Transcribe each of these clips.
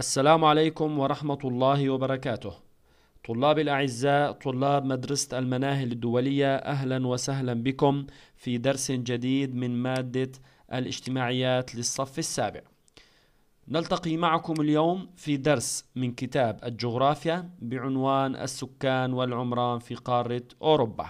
السلام عليكم ورحمة الله وبركاته. طلاب الأعزاء طلاب مدرسة المناهل الدولية أهلا وسهلا بكم في درس جديد من مادة الاجتماعيات للصف السابع. نلتقي معكم اليوم في درس من كتاب الجغرافيا بعنوان السكان والعمران في قارة أوروبا.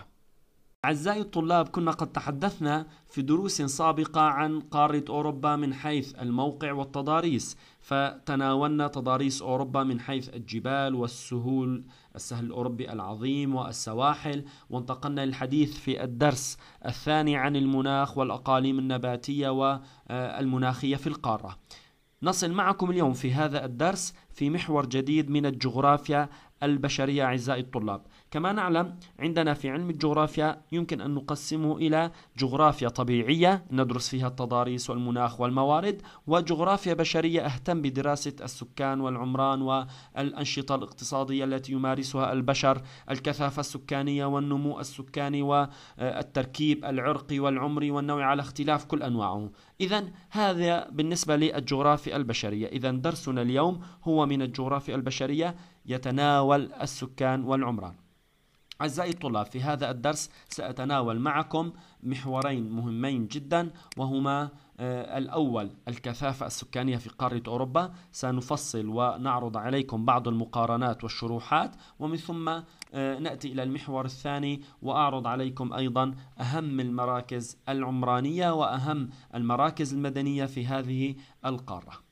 أعزائي الطلاب كنا قد تحدثنا في دروس سابقة عن قارة أوروبا من حيث الموقع والتضاريس فتناولنا تضاريس أوروبا من حيث الجبال والسهول السهل الأوروبي العظيم والسواحل وانتقلنا للحديث في الدرس الثاني عن المناخ والأقاليم النباتية والمناخية في القارة نصل معكم اليوم في هذا الدرس في محور جديد من الجغرافيا البشرية أعزائي الطلاب كما نعلم عندنا في علم الجغرافيا يمكن أن نقسمه إلى جغرافيا طبيعية ندرس فيها التضاريس والمناخ والموارد وجغرافيا بشرية أهتم بدراسة السكان والعمران والأنشطة الاقتصادية التي يمارسها البشر الكثافة السكانية والنمو السكاني والتركيب العرقي والعمري والنوع على اختلاف كل أنواعه إذا هذا بالنسبة للجغرافيا البشرية إذا درسنا اليوم هو من الجغرافيا البشرية يتناول السكان والعمران أعزائي الطلاب في هذا الدرس سأتناول معكم محورين مهمين جدا وهما آه، الأول الكثافة السكانية في قارة أوروبا سنفصل ونعرض عليكم بعض المقارنات والشروحات ومن ثم آه، نأتي إلى المحور الثاني وأعرض عليكم أيضا أهم المراكز العمرانية وأهم المراكز المدنية في هذه القارة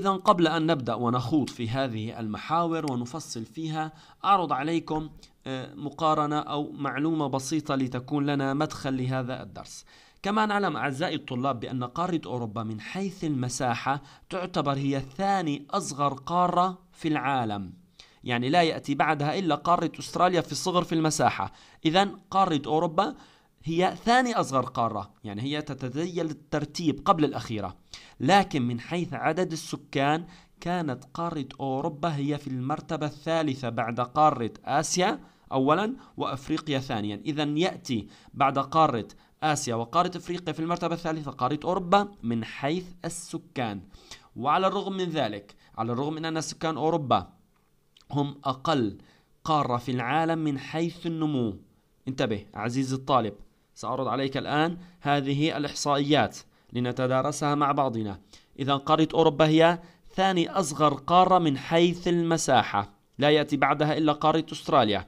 إذا قبل أن نبدأ ونخوض في هذه المحاور ونفصل فيها أعرض عليكم آه، مقارنة أو معلومة بسيطة لتكون لنا مدخل لهذا الدرس كما نعلم أعزائي الطلاب بأن قارة أوروبا من حيث المساحة تعتبر هي ثاني أصغر قارة في العالم يعني لا يأتي بعدها إلا قارة أستراليا في الصغر في المساحة إذا قارة أوروبا هي ثاني أصغر قارة يعني هي تتذيل الترتيب قبل الأخيرة لكن من حيث عدد السكان كانت قارة أوروبا هي في المرتبة الثالثة بعد قارة آسيا أولا وأفريقيا ثانيا إذا يأتي بعد قارة آسيا وقارة أفريقيا في المرتبة الثالثة قارة أوروبا من حيث السكان وعلى الرغم من ذلك على الرغم من أن سكان أوروبا هم أقل قارة في العالم من حيث النمو انتبه عزيزي الطالب سأعرض عليك الآن هذه الإحصائيات لنتدارسها مع بعضنا إذا قارة أوروبا هي ثاني أصغر قارة من حيث المساحة لا يأتي بعدها إلا قارة أستراليا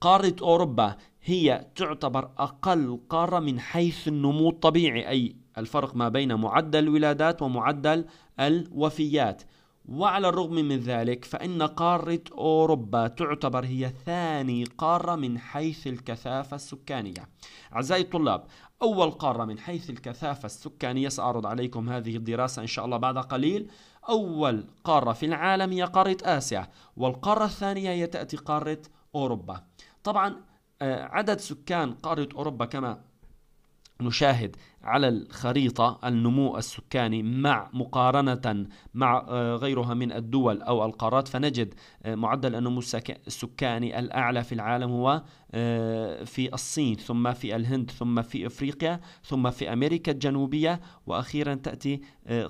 قارة أوروبا هي تعتبر أقل قارة من حيث النمو الطبيعي أي الفرق ما بين معدل الولادات ومعدل الوفيات وعلى الرغم من ذلك فإن قارة أوروبا تعتبر هي ثاني قارة من حيث الكثافة السكانية أعزائي الطلاب أول قارة من حيث الكثافة السكانية سأعرض عليكم هذه الدراسة إن شاء الله بعد قليل أول قارة في العالم هي قارة آسيا والقارة الثانية هي تأتي قارة أوروبا طبعا آه، عدد سكان قارة أوروبا كما نشاهد على الخريطة النمو السكاني مع مقارنة مع آه، غيرها من الدول أو القارات فنجد آه، معدل النمو السكاني الأعلى في العالم هو آه، في الصين ثم في الهند ثم في افريقيا ثم في امريكا الجنوبيه واخيرا تاتي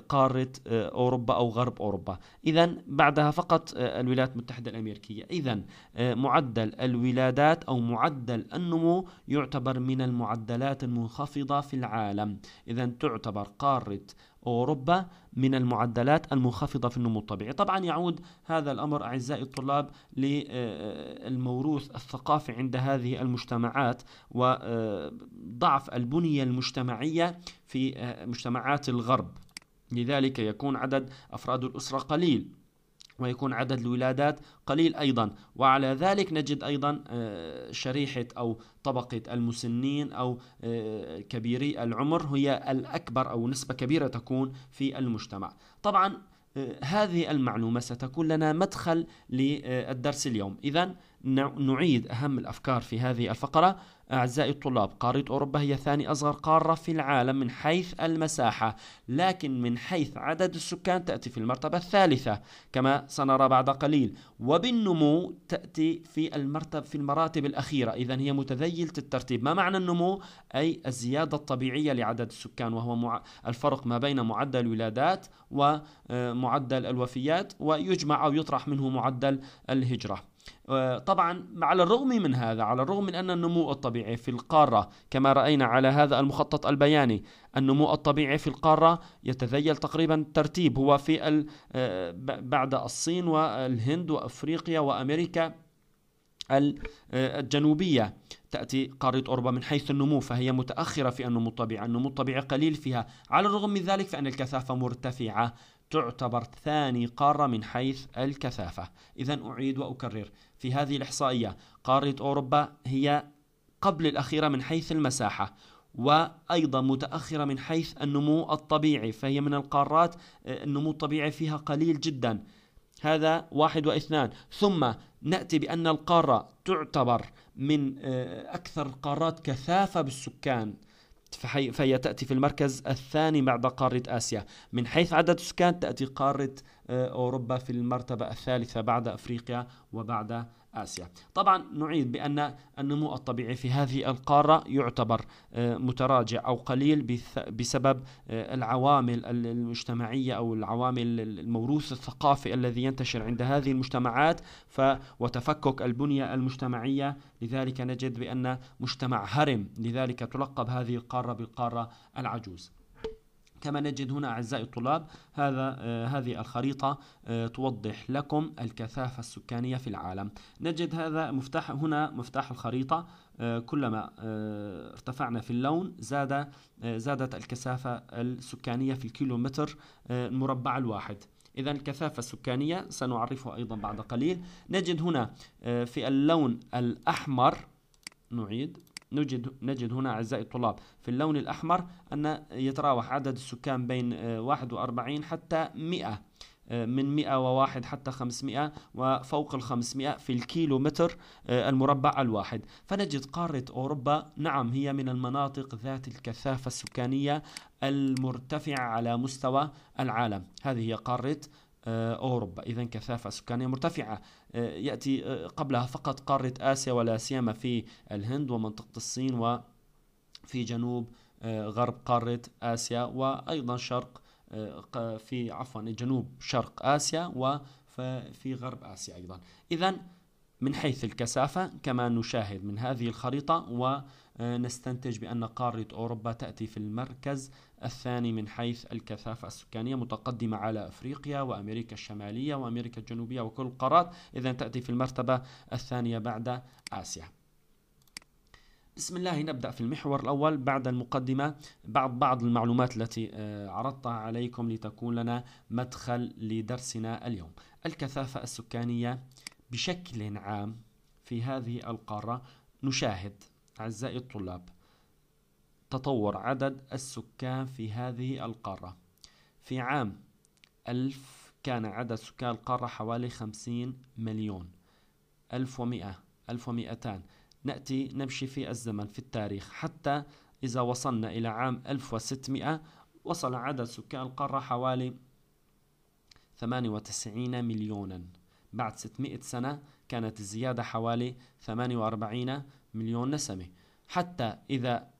قاره اوروبا او غرب اوروبا اذا بعدها فقط الولايات المتحده الامريكيه اذا معدل الولادات او معدل النمو يعتبر من المعدلات المنخفضه في العالم العالم إذا تعتبر قارة أوروبا من المعدلات المنخفضة في النمو الطبيعي طبعا يعود هذا الأمر أعزائي الطلاب للموروث الثقافي عند هذه المجتمعات وضعف البنية المجتمعية في مجتمعات الغرب لذلك يكون عدد أفراد الأسرة قليل ويكون عدد الولادات قليل أيضا وعلى ذلك نجد أيضا آه، شريحة أو طبقة المسنين أو آه، كبيري العمر هي الأكبر أو نسبة كبيرة تكون في المجتمع طبعا آه، هذه المعلومة ستكون لنا مدخل للدرس اليوم إذا نعيد أهم الأفكار في هذه الفقرة أعزائي الطلاب قارة أوروبا هي ثاني أصغر قارة في العالم من حيث المساحة لكن من حيث عدد السكان تأتي في المرتبة الثالثة كما سنرى بعد قليل وبالنمو تأتي في المرتب في المراتب الأخيرة إذا هي متذيلة الترتيب ما معنى النمو أي الزيادة الطبيعية لعدد السكان وهو مع... الفرق ما بين معدل الولادات ومعدل آه، الوفيات ويجمع أو يطرح منه معدل الهجرة آه، طبعا على الرغم من هذا على الرغم من أن النمو الطبيعي في القارة كما رأينا على هذا المخطط البياني النمو الطبيعي في القارة يتذيل تقريبا ترتيب هو في آه، بعد الصين والهند وأفريقيا وأمريكا آه، الجنوبية تأتي قارة أوروبا من حيث النمو فهي متأخرة في النمو الطبيعي النمو الطبيعي قليل فيها على الرغم من ذلك فأن الكثافة مرتفعة تعتبر ثاني قارة من حيث الكثافة إذا أعيد وأكرر في هذه الإحصائية قارة أوروبا هي قبل الأخيرة من حيث المساحة وأيضا متأخرة من حيث النمو الطبيعي فهي من القارات آه، النمو الطبيعي فيها قليل جدا هذا واحد واثنان ثم نأتي بأن القارة تعتبر من آه، أكثر القارات كثافة بالسكان فهي تأتي في المركز الثاني بعد قارة آسيا من حيث عدد السكان تأتي قارة آه، أوروبا في المرتبة الثالثة بعد أفريقيا وبعد آسيا طبعا نعيد بأن النمو الطبيعي في هذه القارة يعتبر آه، متراجع أو قليل بسبب آه، العوامل المجتمعية أو العوامل الموروث الثقافي الذي ينتشر عند هذه المجتمعات ف وتفكك البنية المجتمعية لذلك نجد بأن مجتمع هرم لذلك تلقب هذه القارة بالقارة العجوز كما نجد هنا أعزائي الطلاب هذا آه هذه الخريطة آه توضح لكم الكثافة السكانية في العالم نجد هذا مفتاح هنا مفتاح الخريطة آه كلما آه، ارتفعنا في اللون زاد آه، زادت الكثافة السكانية في الكيلومتر آه، المربع الواحد إذا الكثافة السكانية سنعرفها أيضا بعد قليل نجد هنا في اللون الأحمر نعيد نجد, نجد هنا أعزائي الطلاب في اللون الأحمر أن يتراوح عدد السكان بين 41 آه، حتى 100 آه، من 101 حتى 500 وفوق ال 500 في الكيلومتر آه، المربع الواحد فنجد قارة أوروبا نعم هي من المناطق ذات الكثافة السكانية المرتفعة على مستوى العالم هذه هي قارة آه، أوروبا إذا كثافة سكانية مرتفعة آه، يأتي آه، قبلها فقط قارة آسيا ولا سيما في الهند ومنطقة الصين وفي جنوب غرب قارة آسيا وأيضا شرق في عفوا جنوب شرق آسيا وفي غرب آسيا أيضا إذا من حيث الكثافة كما نشاهد من هذه الخريطة ونستنتج بأن قارة أوروبا تأتي في المركز الثاني من حيث الكثافة السكانية متقدمة على أفريقيا وأمريكا الشمالية وأمريكا الجنوبية وكل القارات إذا تأتي في المرتبة الثانية بعد آسيا بسم الله نبدأ في المحور الأول بعد المقدمة بعض بعض المعلومات التي آه، عرضتها عليكم لتكون لنا مدخل لدرسنا اليوم الكثافة السكانية بشكل عام في هذه القارة نشاهد أعزائي الطلاب تطور عدد السكان في هذه القارة في عام 1000 كان عدد سكان القارة حوالي 50 مليون 1100 1200 نأتي نمشي في الزمن في التاريخ حتى إذا وصلنا إلى عام 1600 وصل عدد سكان القارة حوالي 98 مليونا بعد 600 سنة كانت الزيادة حوالي 48 مليون نسمة حتى إذا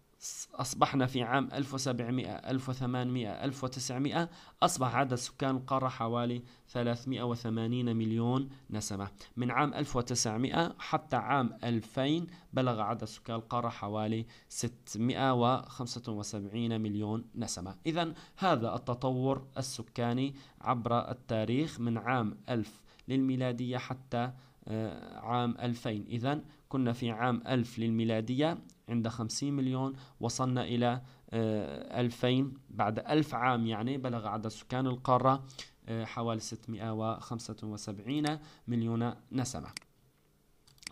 أصبحنا في عام 1700 1800 1900 أصبح عدد سكان القارة حوالي 380 مليون نسمة من عام 1900 حتى عام 2000 بلغ عدد سكان القارة حوالي 675 مليون نسمة إذا هذا التطور السكاني عبر التاريخ من عام 1000 للميلادية حتى آه، عام 2000 إذا كنا في عام 1000 للميلادية عند 50 مليون وصلنا إلى 2000 آه، بعد 1000 عام يعني بلغ عدد سكان القارة آه، حوالي 675 مليون نسمة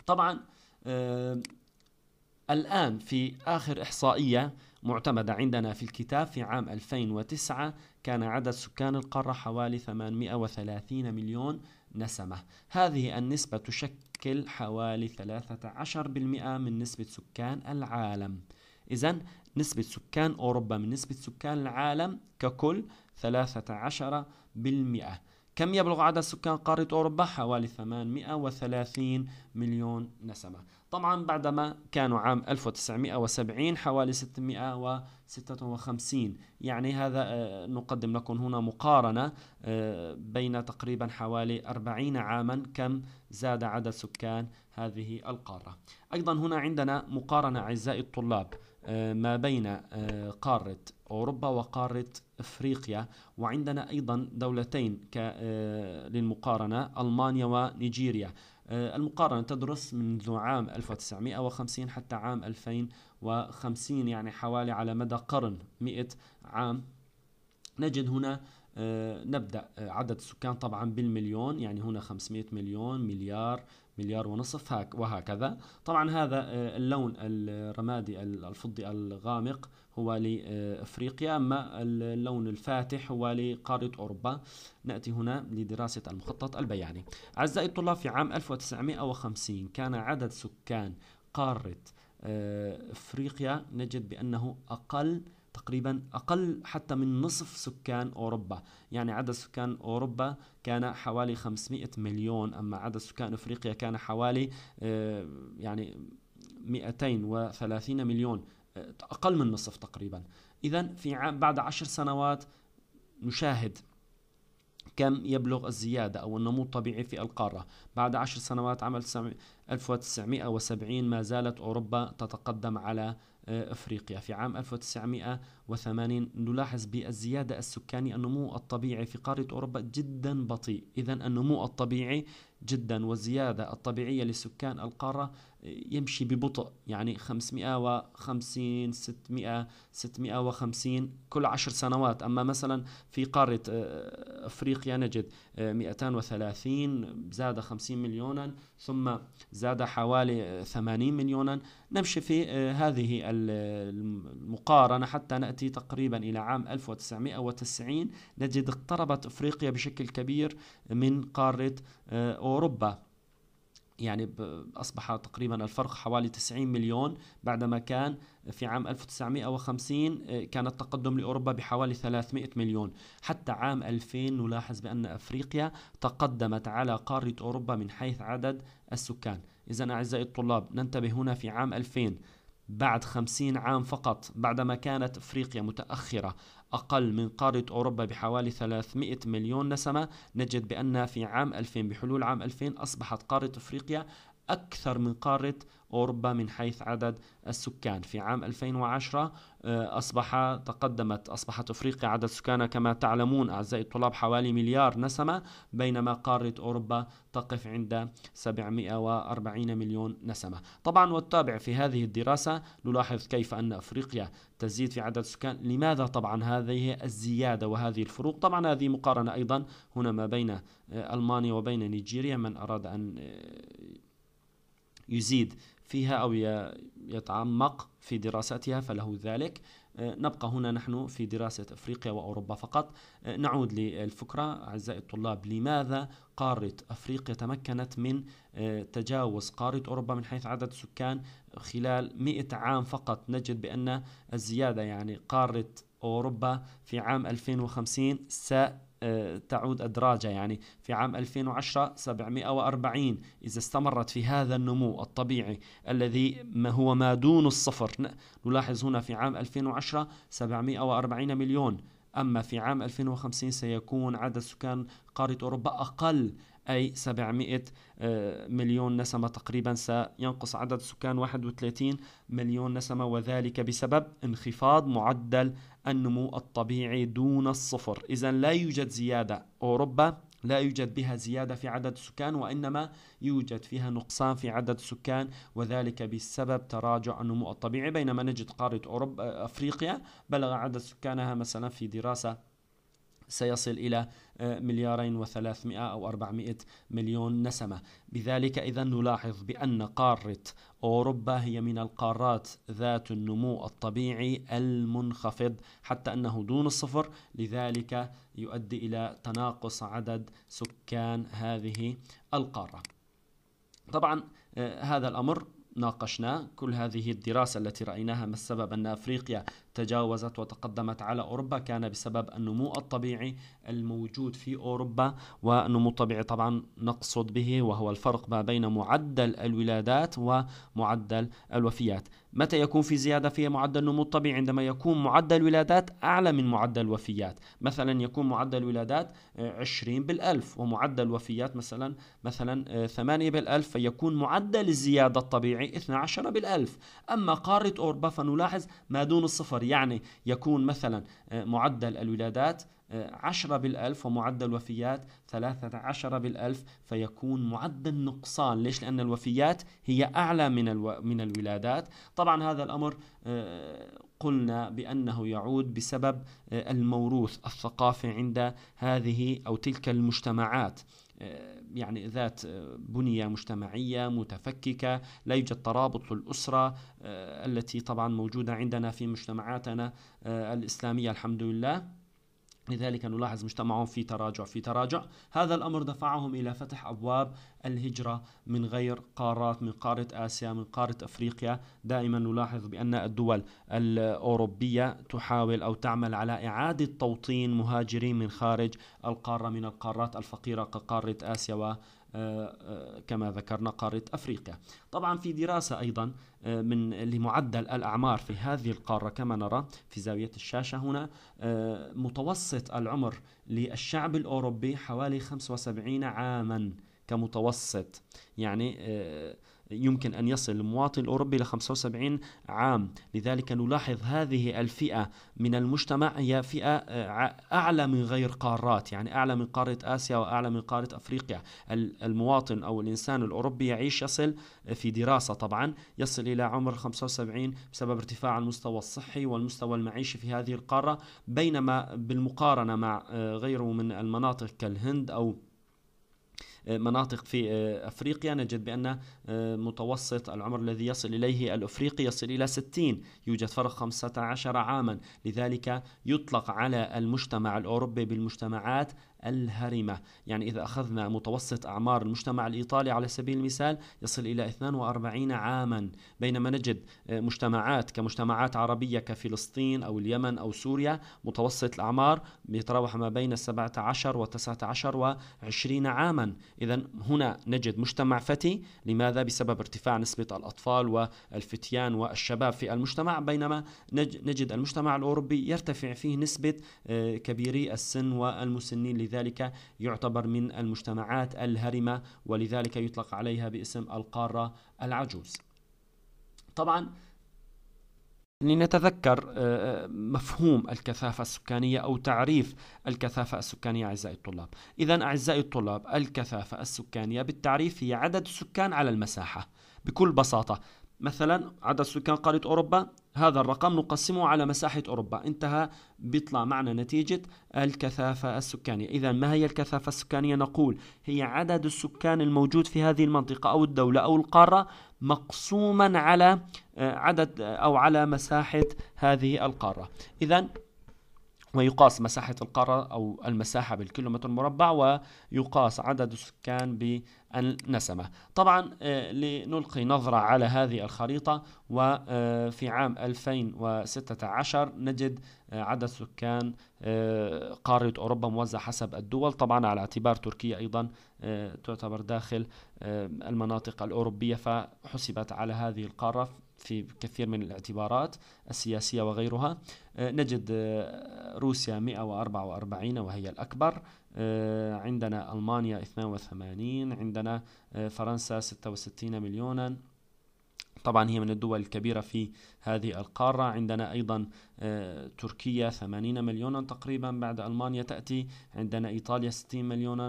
طبعا آه، الآن في آخر إحصائية معتمدة عندنا في الكتاب في عام 2009 كان عدد سكان القارة حوالي 830 مليون نسمة هذه النسبة تشكل تشكل حوالي 13% من نسبة سكان العالم إذا نسبة سكان أوروبا من نسبة سكان العالم ككل 13% كم يبلغ عدد سكان قارة أوروبا؟ حوالي 830 مليون نسمة طبعا بعدما كانوا عام 1970 حوالي 656 يعني هذا آه، نقدم لكم هنا مقارنة آه، بين تقريبا حوالي 40 عاما كم زاد عدد سكان هذه القارة أيضا هنا عندنا مقارنة أعزائي الطلاب آه، ما بين آه، قارة أوروبا وقارة أفريقيا وعندنا أيضا دولتين آه، للمقارنة ألمانيا ونيجيريا المقارنة تدرس منذ عام 1950 حتى عام 2050 يعني حوالي على مدى قرن 100 عام نجد هنا نبدأ عدد السكان طبعا بالمليون يعني هنا 500 مليون مليار مليار ونصف هاك وهكذا طبعا هذا آه، اللون الرمادي الفضي الغامق هو لافريقيا اما اللون الفاتح هو لقاره اوروبا ناتي هنا لدراسه المخطط البياني اعزائي الطلاب في عام 1950 كان عدد سكان قاره آه، افريقيا نجد بانه اقل تقريبا أقل حتى من نصف سكان أوروبا يعني عدد سكان أوروبا كان حوالي 500 مليون أما عدد سكان أفريقيا كان حوالي آه، يعني 230 مليون آه، أقل من نصف تقريبا إذا في بعد عشر سنوات نشاهد كم يبلغ الزيادة أو النمو الطبيعي في القارة بعد عشر سنوات عام 1970 ما زالت أوروبا تتقدم على آه، افريقيا في عام 1980 نلاحظ بالزياده السكانيه النمو الطبيعي في قاره اوروبا جدا بطيء، اذا النمو الطبيعي جدا والزياده الطبيعيه لسكان القاره يمشي ببطء يعني 550 600 650 كل عشر سنوات أما مثلا في قارة آه، أفريقيا نجد 230 آه، زاد 50 مليونا ثم زاد حوالي 80 آه، مليونا نمشي في هذه المقارنة حتى نأتي تقريبا إلى عام 1990 نجد اقتربت أفريقيا بشكل كبير من قارة أوروبا يعني أصبح تقريبا الفرق حوالي 90 مليون بعدما كان في عام 1950 آه، كان التقدم لأوروبا بحوالي 300 مليون حتى عام 2000 نلاحظ بأن أفريقيا تقدمت على قارة أوروبا من حيث عدد السكان إذا أعزائي الطلاب ننتبه هنا في عام 2000 بعد خمسين عام فقط بعدما كانت أفريقيا متأخرة أقل من قارة أوروبا بحوالي 300 مليون نسمة نجد بأن في عام 2000 بحلول عام 2000 أصبحت قارة أفريقيا أكثر من قارة أوروبا من حيث عدد السكان في عام 2010 آه، أصبح تقدمت أصبحت أفريقيا عدد سكانها كما تعلمون أعزائي الطلاب حوالي مليار نسمة بينما قارة أوروبا تقف عند 740 مليون نسمة طبعا والتابع في هذه الدراسة نلاحظ كيف أن أفريقيا تزيد في عدد السكان لماذا طبعا هذه الزيادة وهذه الفروق طبعا هذه مقارنة أيضا هنا ما بين آه، ألمانيا وبين نيجيريا من أراد أن آه، يزيد فيها أو يتعمق في دراستها فله ذلك آه، نبقى هنا نحن في دراسة أفريقيا وأوروبا فقط آه، نعود للفكرة أعزائي الطلاب لماذا قارة أفريقيا تمكنت من آه، تجاوز قارة أوروبا من حيث عدد السكان خلال 100 عام فقط نجد بأن الزيادة يعني قارة أوروبا في عام 2050 س تعود أدراجة يعني في عام 2010 740 إذا استمرت في هذا النمو الطبيعي الذي ما هو ما دون الصفر نلاحظ هنا في عام 2010 740 مليون أما في عام 2050 سيكون عدد سكان قارة أوروبا أقل أي 700 آه، مليون نسمة تقريبا سينقص عدد سكان 31 مليون نسمة وذلك بسبب انخفاض معدل النمو الطبيعي دون الصفر إذا لا يوجد زيادة أوروبا لا يوجد بها زيادة في عدد السكان وإنما يوجد فيها نقصان في عدد السكان وذلك بسبب تراجع النمو الطبيعي بينما نجد قارة أوروبا آه، أفريقيا بلغ عدد سكانها مثلا في دراسة سيصل إلى آه، مليارين وثلاثمائة أو أربعمائة مليون نسمة بذلك إذا نلاحظ بأن قارة أوروبا هي من القارات ذات النمو الطبيعي المنخفض حتى أنه دون الصفر لذلك يؤدي إلى تناقص عدد سكان هذه القارة طبعا آه، هذا الأمر ناقشناه كل هذه الدراسة التي رأيناها ما السبب أن أفريقيا تجاوزت وتقدمت على أوروبا كان بسبب النمو الطبيعي الموجود في أوروبا والنمو الطبيعي طبعا نقصد به وهو الفرق ما بين معدل الولادات ومعدل الوفيات متى يكون في زيادة في معدل النمو الطبيعي عندما يكون معدل الولادات أعلى من معدل الوفيات مثلا يكون معدل الولادات 20 بالألف ومعدل الوفيات مثلا مثلا 8 بالألف فيكون معدل الزيادة الطبيعي 12 بالألف أما قارة أوروبا فنلاحظ ما دون الصفر أكبر يعني يكون مثلا آه، معدل الولادات آه، عشرة بالألف ومعدل الوفيات ثلاثة عشر بالألف فيكون معدل نقصان ليش؟ لأن الوفيات هي أعلى من, الو... من الولادات طبعا هذا الأمر آه، قلنا بأنه يعود بسبب الموروث الثقافي عند هذه أو تلك المجتمعات آه، يعني ذات آه، بنية مجتمعية متفككة لا يوجد ترابط للأسرة آه، التي طبعا موجودة عندنا في مجتمعاتنا الإسلامية الحمد لله لذلك نلاحظ مجتمعهم في تراجع في تراجع هذا الأمر دفعهم إلى فتح أبواب الهجرة من غير قارات من قارة آسيا من قارة أفريقيا دائما نلاحظ بأن الدول الأوروبية تحاول أو تعمل على إعادة توطين مهاجرين من خارج القارة من القارات الفقيرة كقارة آسيا و آه، آه، كما ذكرنا قارة أفريقيا طبعا في دراسة أيضا آه، من لمعدل الأعمار في هذه القارة كما نرى في زاوية الشاشة هنا متوسط العمر للشعب الأوروبي حوالي 75 عاما كمتوسط يعني يمكن أن يصل المواطن الأوروبي ل 75 عام لذلك نلاحظ هذه الفئة من المجتمع هي فئة آه، أعلى من غير قارات يعني أعلى من قارة آسيا وأعلى من قارة أفريقيا المواطن أو الإنسان الأوروبي يعيش يصل في دراسة طبعا يصل إلى عمر 75 بسبب ارتفاع المستوى الصحي والمستوى المعيشي في هذه القارة بينما بالمقارنة مع آه، غيره من المناطق كالهند أو مناطق في آه، أفريقيا نجد بأن آه، متوسط العمر الذي يصل إليه الأفريقي يصل إلى 60 يوجد فرق 15 عاما لذلك يطلق على المجتمع الأوروبي بالمجتمعات الهرمة يعني إذا أخذنا متوسط أعمار المجتمع الإيطالي على سبيل المثال يصل إلى 42 عاما بينما نجد آه، مجتمعات كمجتمعات عربية كفلسطين أو اليمن أو سوريا متوسط الأعمار يتراوح ما بين 17 و 19 و 20 عاما إذا هنا نجد مجتمع فتي لماذا؟ بسبب ارتفاع نسبة الأطفال والفتيان والشباب في المجتمع بينما نجد المجتمع الأوروبي يرتفع فيه نسبة آه، كبيري السن والمسنين ذلك يعتبر من المجتمعات الهرمة ولذلك يطلق عليها باسم القارة العجوز طبعا لنتذكر آه، آه، مفهوم الكثافة السكانية أو تعريف الكثافة السكانية أعزائي الطلاب إذا أعزائي الطلاب الكثافة السكانية بالتعريف هي عدد السكان على المساحة بكل بساطة مثلا عدد سكان قارة أوروبا هذا الرقم نقسمه على مساحة أوروبا انتهى بيطلع معنا نتيجة الكثافة السكانية إذا ما هي الكثافة السكانية نقول هي عدد السكان الموجود في هذه المنطقة أو الدولة أو القارة مقسوما على آه، عدد آه، أو على مساحة هذه القارة إذا ويقاس مساحة القارة أو المساحة بالكيلومتر مربع ويقاس عدد السكان بالنسمة طبعا آه، لنلقي نظرة على هذه الخريطة وفي آه، عام 2016 نجد آه، عدد سكان قارة أوروبا موزع حسب الدول طبعا على اعتبار تركيا أيضا تعتبر داخل المناطق الأوروبية فحسبت على هذه القارة في كثير من الاعتبارات السياسية وغيرها آه، نجد آه، روسيا 144 وهي الأكبر آه، عندنا ألمانيا 82 عندنا فرنسا 66 مليونا طبعا هي من الدول الكبيرة في هذه القارة عندنا أيضا تركيا 80 مليونا تقريبا بعد ألمانيا تأتي عندنا إيطاليا 60 مليونا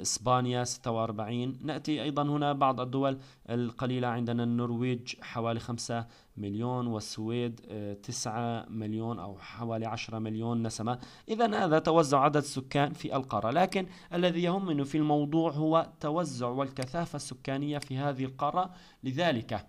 إسبانيا 46 نأتي أيضا هنا بعض الدول القليلة عندنا النرويج حوالي 5 مليون والسويد 9 آه، مليون أو حوالي 10 مليون نسمة إذا هذا توزع عدد السكان في القارة لكن الذي انه في الموضوع هو توزع والكثافة السكانية في هذه القارة لذلك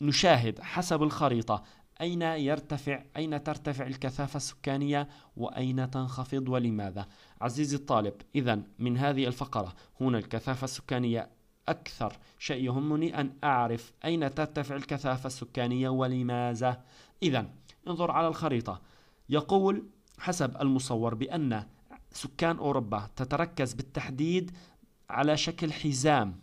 سنشاهد حسب الخريطة أين يرتفع أين ترتفع الكثافة السكانية وأين تنخفض ولماذا عزيزي الطالب إذا من هذه الفقرة هنا الكثافة السكانية أكثر شيء يهمني أن أعرف أين ترتفع الكثافة السكانية ولماذا إذا انظر على الخريطة يقول حسب المصور بأن سكان أوروبا تتركز بالتحديد على شكل حزام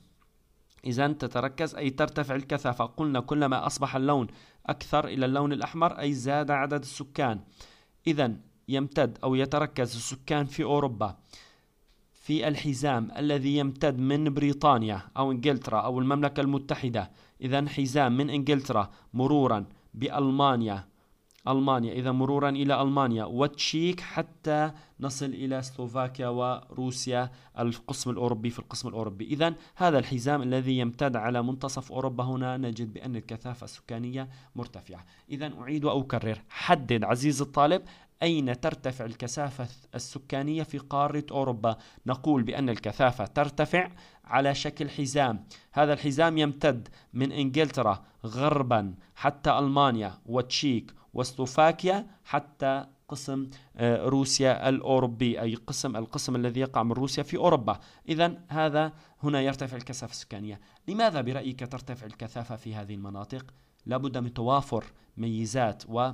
إذا تتركز أي ترتفع الكثافة قلنا كلما أصبح اللون أكثر إلى اللون الأحمر أي زاد عدد السكان إذا يمتد أو يتركز السكان في أوروبا في الحزام الذي يمتد من بريطانيا أو إنجلترا أو المملكة المتحدة إذا حزام من إنجلترا مرورا بألمانيا ألمانيا إذا مرورا إلى ألمانيا وتشيك حتى نصل إلى سلوفاكيا وروسيا القسم الأوروبي في القسم الأوروبي إذا هذا الحزام الذي يمتد على منتصف أوروبا هنا نجد بأن الكثافة السكانية مرتفعة إذا أعيد وأكرر حدد عزيز الطالب أين ترتفع الكثافة السكانية في قارة أوروبا؟ نقول بأن الكثافة ترتفع على شكل حزام، هذا الحزام يمتد من إنجلترا غربا حتى ألمانيا وتشيك وسلوفاكيا حتى قسم آه، روسيا الأوروبي أي قسم القسم الذي يقع من روسيا في أوروبا إذا هذا هنا يرتفع الكثافة السكانية لماذا برأيك ترتفع الكثافة في هذه المناطق؟ لابد من توافر ميزات و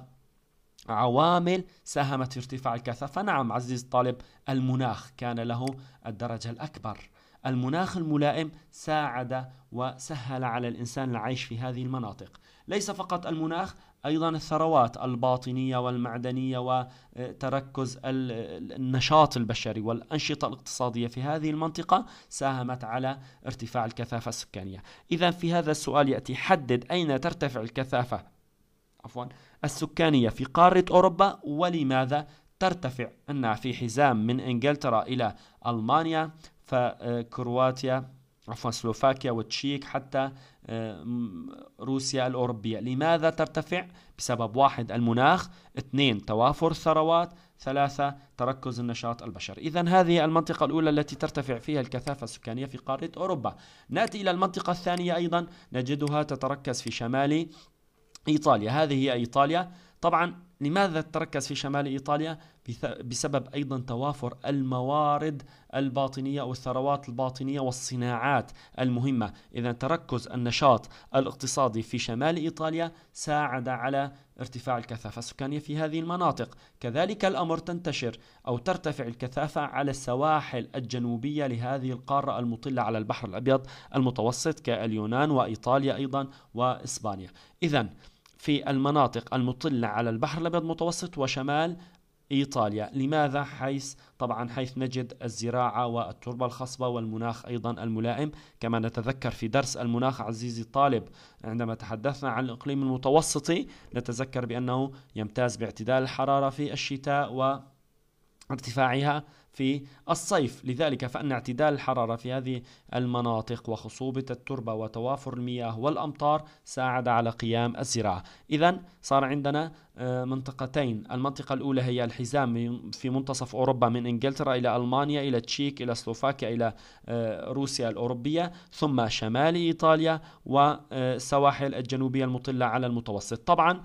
عوامل ساهمت في ارتفاع الكثافة نعم عزيز الطالب المناخ كان له الدرجة الأكبر المناخ الملائم ساعد وسهل على الإنسان العيش في هذه المناطق ليس فقط المناخ أيضا الثروات الباطنية والمعدنية وتركز النشاط البشري والأنشطة الاقتصادية في هذه المنطقة ساهمت على ارتفاع الكثافة السكانية إذا في هذا السؤال يأتي حدد أين ترتفع الكثافة عفوا السكانية في قارة أوروبا ولماذا ترتفع أنها في حزام من إنجلترا إلى ألمانيا فكرواتيا عفوا سلوفاكيا والتشيك حتى آه، روسيا الأوروبية لماذا ترتفع؟ بسبب واحد المناخ اثنين توافر الثروات ثلاثة تركز النشاط البشري إذا هذه المنطقة الأولى التي ترتفع فيها الكثافة السكانية في قارة أوروبا نأتي إلى المنطقة الثانية أيضا نجدها تتركز في شمال إيطاليا هذه هي إيطاليا طبعا لماذا تركز في شمال إيطاليا؟ بسبب أيضا توافر الموارد الباطنية أو الثروات الباطنية والصناعات المهمة إذا تركز النشاط الاقتصادي في شمال إيطاليا ساعد على ارتفاع الكثافة السكانية في هذه المناطق كذلك الأمر تنتشر أو ترتفع الكثافة على السواحل الجنوبية لهذه القارة المطلة على البحر الأبيض المتوسط كاليونان وإيطاليا أيضا وإسبانيا إذا في المناطق المطلة على البحر الأبيض المتوسط وشمال إيطاليا لماذا حيث طبعا حيث نجد الزراعة والتربة الخصبة والمناخ أيضا الملائم كما نتذكر في درس المناخ عزيزي الطالب عندما تحدثنا عن الإقليم المتوسطي نتذكر بأنه يمتاز باعتدال الحرارة في الشتاء وارتفاعها في الصيف لذلك فإن اعتدال الحرارة في هذه المناطق وخصوبة التربة وتوافر المياه والأمطار ساعد على قيام الزراعة إذا صار عندنا آه، منطقتين المنطقة الأولى هي الحزام في منتصف أوروبا من إنجلترا إلى ألمانيا إلى تشيك إلى سلوفاكيا إلى آه، روسيا الأوروبية ثم شمال إيطاليا والسواحل آه، الجنوبية المطلة على المتوسط طبعا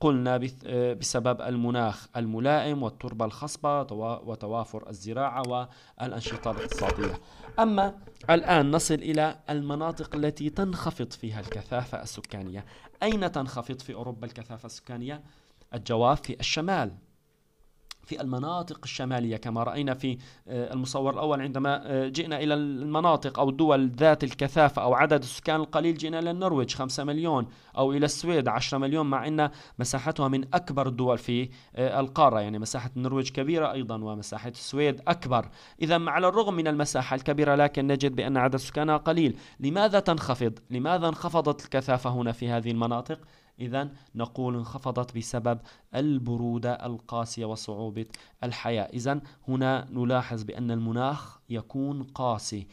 قلنا آه، بسبب المناخ الملائم والتربة الخصبة وتوافر الزراعة والأنشطة الاقتصادية أما الآن نصل إلى المناطق التي تنخفض فيها الكثافة السكانية أين تنخفض في أوروبا الكثافة السكانية؟ الجواب في الشمال في المناطق الشمالية كما رأينا في آه، المصور الأول عندما آه، جئنا إلى المناطق أو الدول ذات الكثافة أو عدد السكان القليل جئنا إلى النرويج 5 مليون أو إلى السويد 10 مليون مع أن مساحتها من أكبر الدول في آه، القارة يعني مساحة النرويج كبيرة أيضا ومساحة السويد أكبر إذا على الرغم من المساحة الكبيرة لكن نجد بأن عدد سكانها قليل لماذا تنخفض؟ لماذا انخفضت الكثافة هنا في هذه المناطق؟ إذا نقول انخفضت بسبب البرودة القاسية وصعوبة الحياة إذا هنا نلاحظ بأن المناخ يكون قاسي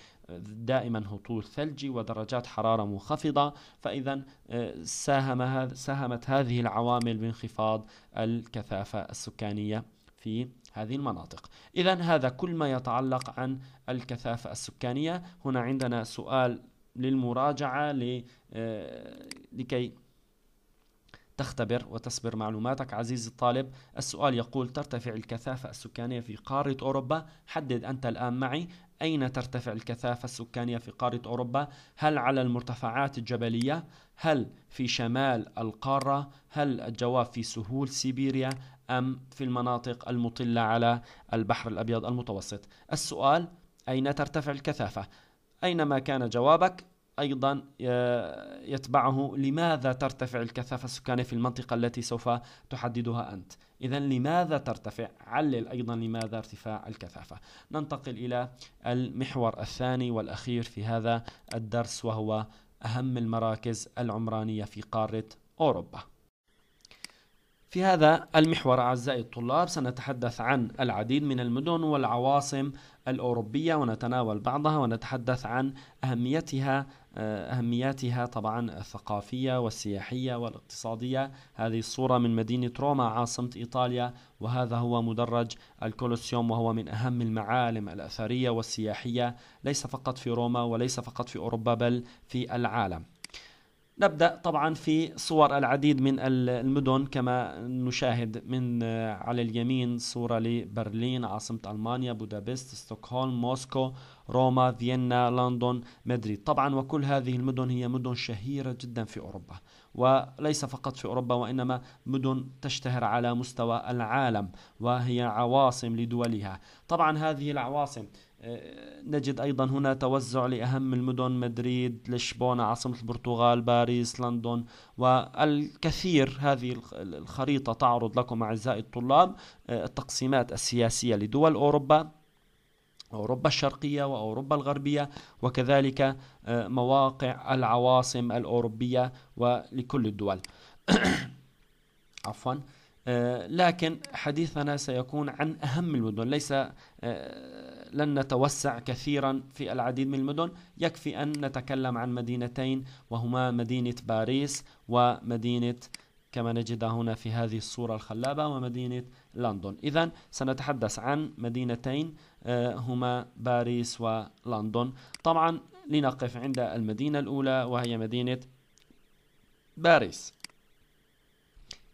دائما هطول ثلجي ودرجات حرارة منخفضة فإذا آه، ساهم ساهمت هذه العوامل بانخفاض الكثافة السكانية في هذه المناطق إذا هذا كل ما يتعلق عن الكثافة السكانية هنا عندنا سؤال للمراجعة آه، لكي تختبر وتسبر معلوماتك عزيزي الطالب السؤال يقول ترتفع الكثافة السكانية في قارة أوروبا حدد أنت الآن معي أين ترتفع الكثافة السكانية في قارة أوروبا؟ هل على المرتفعات الجبلية؟ هل في شمال القارة؟ هل الجواب في سهول سيبيريا أم في المناطق المطلة على البحر الأبيض المتوسط؟ السؤال أين ترتفع الكثافة؟ أينما كان جوابك أيضا آه، يتبعه لماذا ترتفع الكثافة السكانية في المنطقة التي سوف تحددها أنت إذا لماذا ترتفع علل أيضا لماذا ارتفاع الكثافة ننتقل إلى المحور الثاني والأخير في هذا الدرس وهو أهم المراكز العمرانية في قارة أوروبا في هذا المحور أعزائي الطلاب سنتحدث عن العديد من المدن والعواصم الأوروبية ونتناول بعضها ونتحدث عن أهميتها أهمياتها طبعا الثقافية والسياحية والاقتصادية هذه الصورة من مدينة روما عاصمة إيطاليا وهذا هو مدرج الكولوسيوم وهو من أهم المعالم الأثرية والسياحية ليس فقط في روما وليس فقط في أوروبا بل في العالم نبدأ طبعا في صور العديد من المدن كما نشاهد من آه، على اليمين صورة لبرلين عاصمة ألمانيا بودابست ستوكهولم موسكو روما فيينا لندن مدريد طبعا وكل هذه المدن هي مدن شهيرة جدا في أوروبا وليس فقط في أوروبا وإنما مدن تشتهر على مستوى العالم وهي عواصم لدولها طبعا هذه العواصم آه، نجد أيضا هنا توزع لأهم المدن مدريد لشبونة عاصمة البرتغال باريس لندن والكثير هذه الخريطة تعرض لكم أعزائي الطلاب آه، التقسيمات السياسية لدول أوروبا أوروبا الشرقية وأوروبا الغربية وكذلك آه، مواقع العواصم الأوروبية ولكل الدول عفوا آه، لكن حديثنا سيكون عن أهم المدن ليس آه، لن نتوسع كثيرا في العديد من المدن يكفي أن نتكلم عن مدينتين وهما مدينة باريس ومدينة كما نجد هنا في هذه الصورة الخلابة ومدينة لندن إذا سنتحدث عن مدينتين هما باريس ولندن طبعا لنقف عند المدينة الأولى وهي مدينة باريس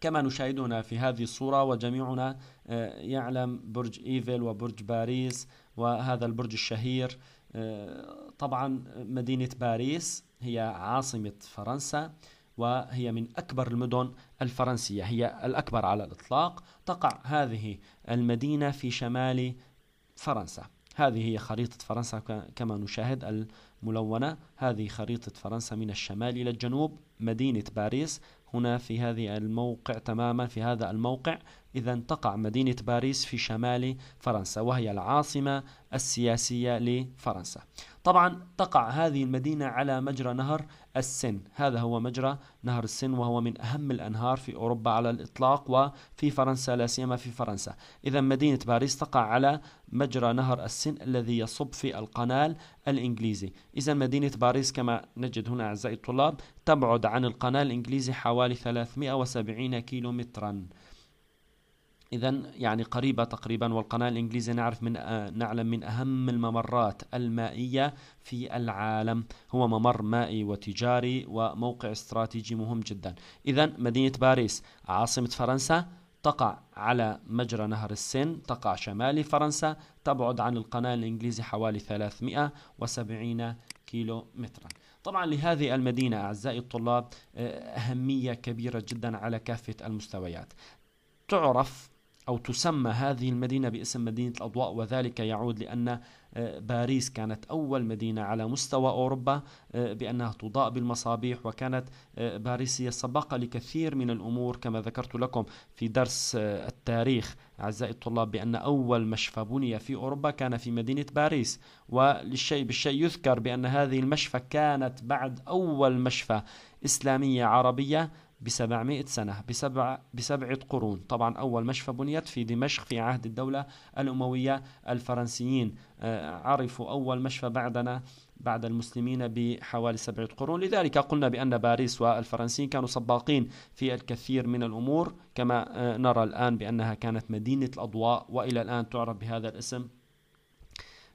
كما نشاهد هنا في هذه الصورة وجميعنا آه، يعلم برج إيفل وبرج باريس وهذا البرج الشهير آه، طبعا مدينة باريس هي عاصمة فرنسا وهي من أكبر المدن الفرنسية هي الأكبر على الإطلاق تقع هذه المدينة في شمال فرنسا هذه هي خريطة فرنسا كما نشاهد الملونة هذه خريطة فرنسا من الشمال إلى الجنوب مدينة باريس هنا في هذه الموقع تماما في هذا الموقع إذا تقع مدينة باريس في شمال فرنسا وهي العاصمة السياسية لفرنسا طبعا تقع هذه المدينة على مجرى نهر السن هذا هو مجرى نهر السن وهو من أهم الأنهار في أوروبا على الإطلاق وفي فرنسا لا سيما في فرنسا إذا مدينة باريس تقع على مجرى نهر السن الذي يصب في القنال الإنجليزي إذا مدينة باريس كما نجد هنا أعزائي الطلاب تبعد عن القنال الإنجليزي حوالي 370 كيلومتراً إذا يعني قريبة تقريبا والقناة الإنجليزية نعرف من آه، نعلم من أهم الممرات المائية في العالم هو ممر مائي وتجاري وموقع استراتيجي مهم جدا إذا مدينة باريس عاصمة فرنسا تقع على مجرى نهر السن تقع شمال فرنسا تبعد عن القناة الإنجليزي حوالي 370 كيلو متراً طبعا لهذه المدينة أعزائي الطلاب آه، أهمية كبيرة جدا على كافة المستويات تعرف أو تسمى هذه المدينة باسم مدينة الأضواء وذلك يعود لأن آه، باريس كانت أول مدينة على مستوى أوروبا آه، بأنها تضاء بالمصابيح وكانت آه، باريس هي سبقة لكثير من الأمور كما ذكرت لكم في درس التاريخ أعزائي الطلاب بأن أول مشفى بني في أوروبا كان في مدينة باريس وللشيء بالشيء يذكر بأن هذه المشفى كانت بعد أول مشفى إسلامية عربية بسبعمائة سنة بسبع بسبعة قرون طبعا أول مشفى بنيت في دمشق في عهد الدولة الأموية الفرنسيين آه، عرفوا أول مشفى بعدنا بعد المسلمين بحوالي سبعة قرون لذلك قلنا بأن باريس والفرنسيين كانوا سباقين في الكثير من الأمور كما آه، نرى الآن بأنها كانت مدينة الأضواء وإلى الآن تعرف بهذا الاسم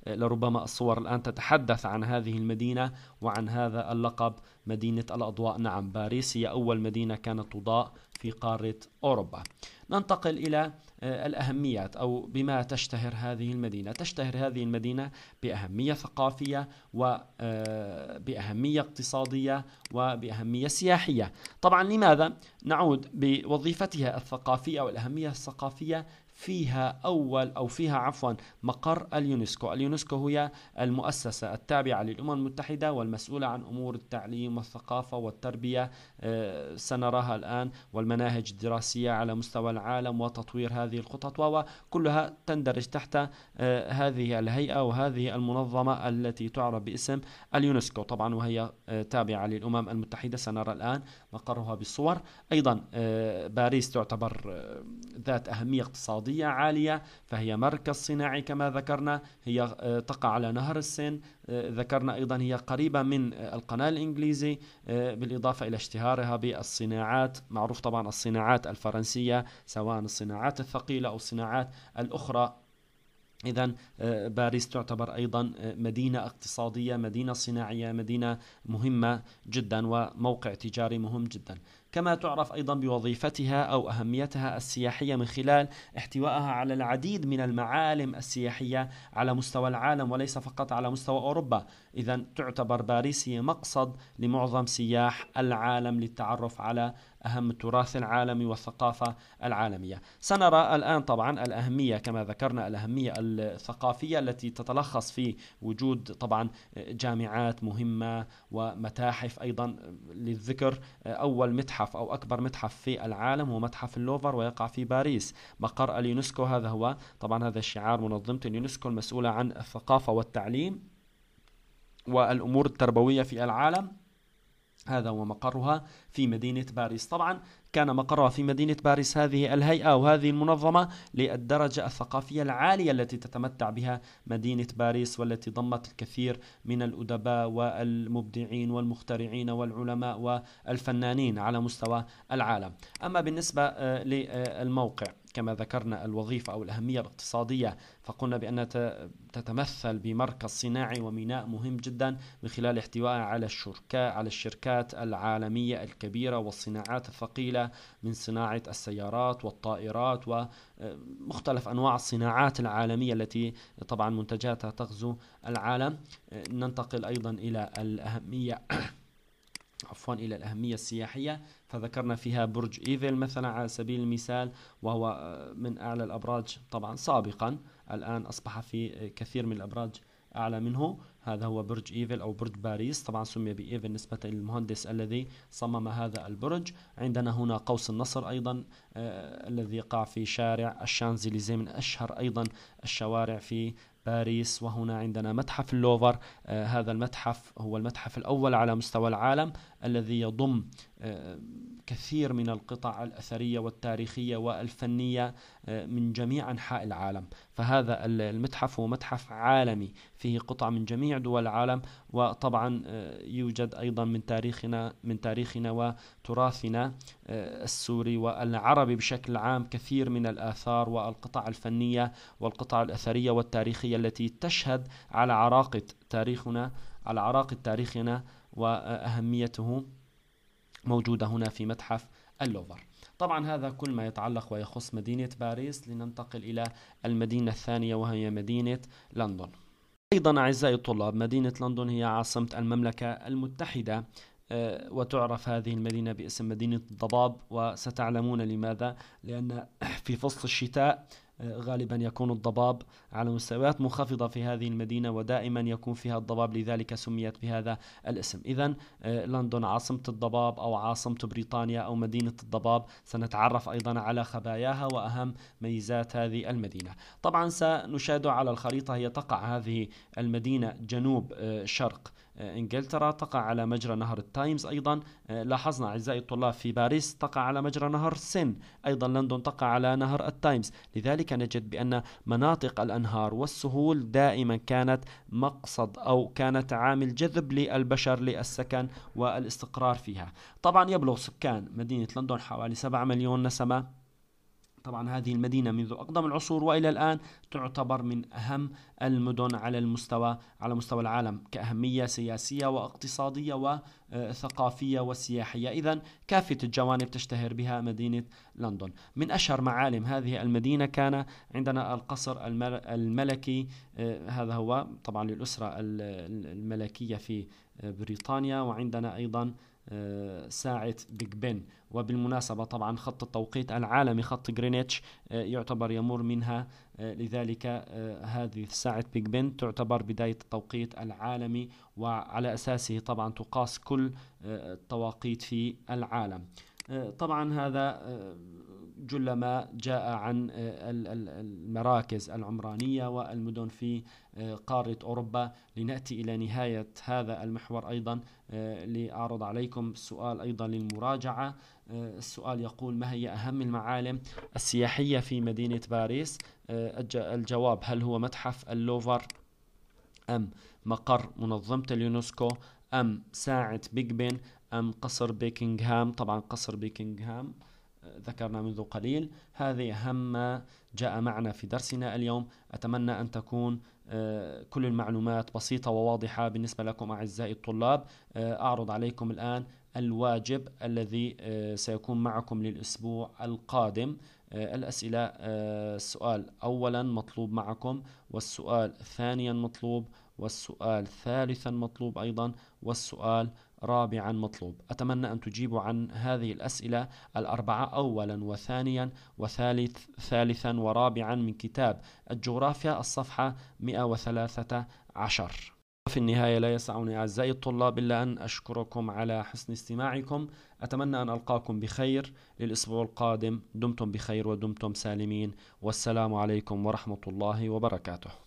لربما الصور الآن تتحدث عن هذه المدينة وعن هذا اللقب مدينة الأضواء نعم باريس هي أول مدينة كانت تضاء في قارة أوروبا ننتقل إلى آه، الأهميات أو بما تشتهر هذه المدينة تشتهر هذه المدينة بأهمية ثقافية وبأهمية آه، اقتصادية وبأهمية سياحية طبعا لماذا؟ نعود بوظيفتها الثقافية أو الأهمية الثقافية فيها أول أو فيها عفوا مقر اليونسكو اليونسكو هي المؤسسة التابعة للأمم المتحدة والمسؤولة عن أمور التعليم والثقافة والتربية سنراها الآن والمناهج الدراسية على مستوى العالم وتطوير هذه الخطط وكلها تندرج تحت آه، هذه الهيئة وهذه المنظمة التي تعرف باسم اليونسكو طبعا وهي آه، تابعة للأمم المتحدة سنرى الآن مقرها بالصور أيضا آه، باريس تعتبر ذات أهمية اقتصادية عالية فهي مركز صناعي كما ذكرنا هي تقع على نهر السن آه، ذكرنا أيضا هي قريبة من آه، القناة الإنجليزي آه، بالإضافة إلى اشتهارها بالصناعات معروف طبعا الصناعات الفرنسية سواء الصناعات الثقيلة أو الصناعات الأخرى إذا باريس تعتبر أيضا مدينة اقتصادية مدينة صناعية مدينة مهمة جدا وموقع تجاري مهم جدا كما تعرف أيضا بوظيفتها أو أهميتها السياحية من خلال احتوائها على العديد من المعالم السياحية على مستوى العالم وليس فقط على مستوى أوروبا إذا تعتبر باريس هي مقصد لمعظم سياح العالم للتعرف على أهم التراث العالمي والثقافة العالمية سنرى الآن طبعا الأهمية كما ذكرنا الأهمية الثقافية التي تتلخص في وجود طبعا جامعات مهمة ومتاحف أيضا للذكر أول متحف أو أكبر متحف في العالم هو متحف اللوفر ويقع في باريس مقر اليونسكو هذا هو طبعا هذا شعار منظمة اليونسكو المسؤولة عن الثقافة والتعليم والأمور التربوية في العالم هذا هو مقرها في مدينة باريس طبعا كان مقرها في مدينة باريس هذه الهيئة وهذه المنظمة للدرجة الثقافية العالية التي تتمتع بها مدينة باريس والتي ضمت الكثير من الأدباء والمبدعين والمخترعين والعلماء والفنانين على مستوى العالم أما بالنسبة آه، للموقع كما ذكرنا الوظيفة أو الأهمية الاقتصادية فقلنا بأن تتمثل بمركز صناعي وميناء مهم جدا من خلال احتوائها على الشركاء على الشركات العالمية الكبيرة والصناعات الثقيلة من صناعة السيارات والطائرات ومختلف أنواع الصناعات العالمية التي طبعا منتجاتها تغزو العالم ننتقل أيضا إلى الأهمية عفوا إلى الأهمية السياحية فذكرنا فيها برج إيفل مثلا على سبيل المثال وهو آه، من أعلى الأبراج طبعا سابقا الآن أصبح في آه، كثير من الأبراج أعلى منه هذا هو برج إيفل أو برج باريس طبعا سمي بإيفل نسبة للمهندس الذي صمم هذا البرج عندنا هنا قوس النصر أيضا آه الذي يقع في شارع الشانزليزيه من أشهر أيضا الشوارع في باريس وهنا عندنا متحف اللوفر آه هذا المتحف هو المتحف الأول على مستوى العالم الذي يضم آه كثير من القطع الأثرية والتاريخية والفنية آه، من جميع أنحاء العالم فهذا المتحف هو متحف عالمي فيه قطع من جميع دول العالم وطبعا آه، يوجد أيضا من تاريخنا من تاريخنا وتراثنا آه، السوري والعربي بشكل عام كثير من الآثار والقطع الفنية والقطع الأثرية والتاريخية التي تشهد على عراقة تاريخنا على عراقة تاريخنا وأهميته موجودة هنا في متحف اللوفر طبعا هذا كل ما يتعلق ويخص مدينة باريس لننتقل إلى المدينة الثانية وهي مدينة لندن أيضا أعزائي الطلاب مدينة لندن هي عاصمة المملكة المتحدة آه، وتعرف هذه المدينة باسم مدينة الضباب وستعلمون لماذا لأن في فصل الشتاء غالبا يكون الضباب على مستويات منخفضة في هذه المدينة ودائما يكون فيها الضباب لذلك سميت بهذا الاسم إذا آه، لندن عاصمة الضباب أو عاصمة بريطانيا أو مدينة الضباب سنتعرف أيضا على خباياها وأهم ميزات هذه المدينة طبعا سنشاهد على الخريطة هي تقع هذه المدينة جنوب آه، شرق آه، انجلترا تقع على مجرى نهر التايمز ايضا آه، لاحظنا اعزائي الطلاب في باريس تقع على مجرى نهر سن ايضا لندن تقع على نهر التايمز لذلك نجد بان مناطق الانهار والسهول دائما كانت مقصد او كانت عامل جذب للبشر للسكن والاستقرار فيها طبعا يبلغ سكان مدينه لندن حوالي 7 مليون نسمه طبعا هذه المدينة منذ أقدم العصور وإلى الآن تعتبر من أهم المدن على المستوى على مستوى العالم كأهمية سياسية واقتصادية وثقافية وسياحية إذا كافة الجوانب تشتهر بها مدينة لندن من أشهر معالم هذه المدينة كان عندنا القصر الملكي آه، هذا هو طبعا للأسرة الملكية في بريطانيا وعندنا أيضا آه، ساعة بيج بن وبالمناسبة طبعا خط التوقيت العالمي خط جرينتش آه، يعتبر يمر منها آه، لذلك هذه ساعة بيج بن تعتبر بداية التوقيت العالمي وعلى أساسه طبعا تقاس كل التواقيت في العالم طبعا هذا آه، جل ما جاء عن آه، المراكز العمرانية والمدن في آه، قارة أوروبا لنأتي إلى نهاية هذا المحور أيضا لأعرض عليكم سؤال أيضا للمراجعة السؤال يقول ما هي أهم المعالم السياحية في مدينة باريس الجواب هل هو متحف اللوفر أم مقر منظمة اليونسكو أم ساعة بيج بن أم قصر بيكنغهام طبعا قصر بيكنغهام آه، ذكرنا منذ قليل هذه أهم ما جاء معنا في درسنا اليوم أتمنى أن تكون آه، كل المعلومات بسيطة وواضحة بالنسبة لكم أعزائي الطلاب آه، أعرض عليكم الآن الواجب الذي سيكون معكم للأسبوع القادم الأسئلة السؤال أولا مطلوب معكم والسؤال ثانيا مطلوب والسؤال ثالثا مطلوب أيضا والسؤال رابعا مطلوب أتمنى أن تجيبوا عن هذه الأسئلة الأربعة أولا وثانيا وثالث ثالثا ورابعا من كتاب الجغرافيا الصفحة 113 في النهاية لا يسعني أعزائي الطلاب إلا أن أشكركم على حسن استماعكم أتمنى أن ألقاكم بخير للأسبوع القادم دمتم بخير ودمتم سالمين والسلام عليكم ورحمة الله وبركاته